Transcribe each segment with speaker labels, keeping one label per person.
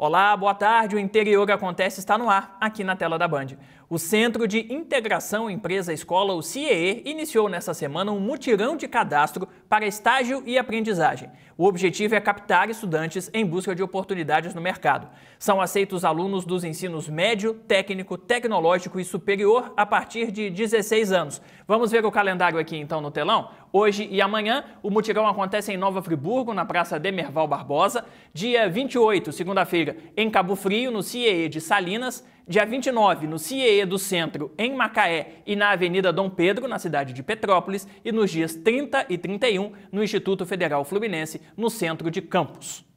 Speaker 1: Olá, boa tarde. O Interior Acontece está no ar, aqui na tela da Band. O Centro de Integração Empresa-Escola, o CIEE, iniciou nesta semana um mutirão de cadastro para estágio e aprendizagem. O objetivo é captar estudantes em busca de oportunidades no mercado. São aceitos alunos dos ensinos médio, técnico, tecnológico e superior a partir de 16 anos. Vamos ver o calendário aqui então no telão? Hoje e amanhã, o mutirão acontece em Nova Friburgo, na Praça Demerval Barbosa. Dia 28, segunda-feira, em Cabo Frio, no CIEE de Salinas. Dia 29, no CIEE do Centro, em Macaé e na Avenida Dom Pedro, na cidade de Petrópolis. E nos dias 30 e 31, no Instituto Federal Fluminense, no centro de Campos.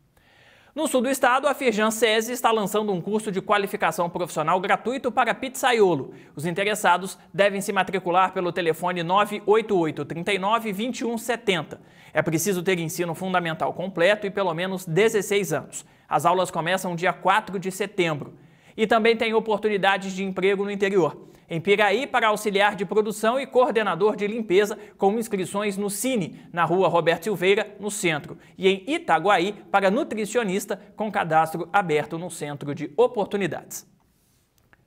Speaker 1: No sul do estado, a Firjan SESI está lançando um curso de qualificação profissional gratuito para pizzaiolo. Os interessados devem se matricular pelo telefone 988 39 2170. É preciso ter ensino fundamental completo e pelo menos 16 anos. As aulas começam dia 4 de setembro. E também tem oportunidades de emprego no interior. Em Piraí, para auxiliar de produção e coordenador de limpeza, com inscrições no Cine, na rua Roberto Silveira, no centro. E em Itaguaí, para nutricionista, com cadastro aberto no Centro de Oportunidades.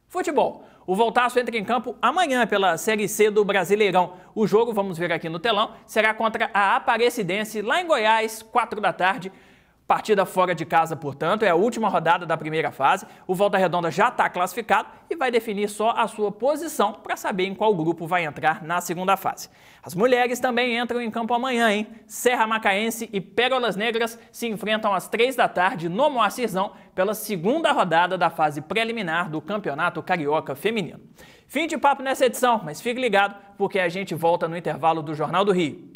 Speaker 1: Futebol. O Voltaço entra em campo amanhã pela Série C do Brasileirão. O jogo, vamos ver aqui no telão, será contra a Aparecidense, lá em Goiás, 4 da tarde. Partida fora de casa, portanto, é a última rodada da primeira fase. O Volta Redonda já está classificado e vai definir só a sua posição para saber em qual grupo vai entrar na segunda fase. As mulheres também entram em campo amanhã, hein? Serra Macaense e Pérolas Negras se enfrentam às três da tarde no Moacirzão pela segunda rodada da fase preliminar do Campeonato Carioca Feminino. Fim de papo nessa edição, mas fique ligado porque a gente volta no intervalo do Jornal do Rio.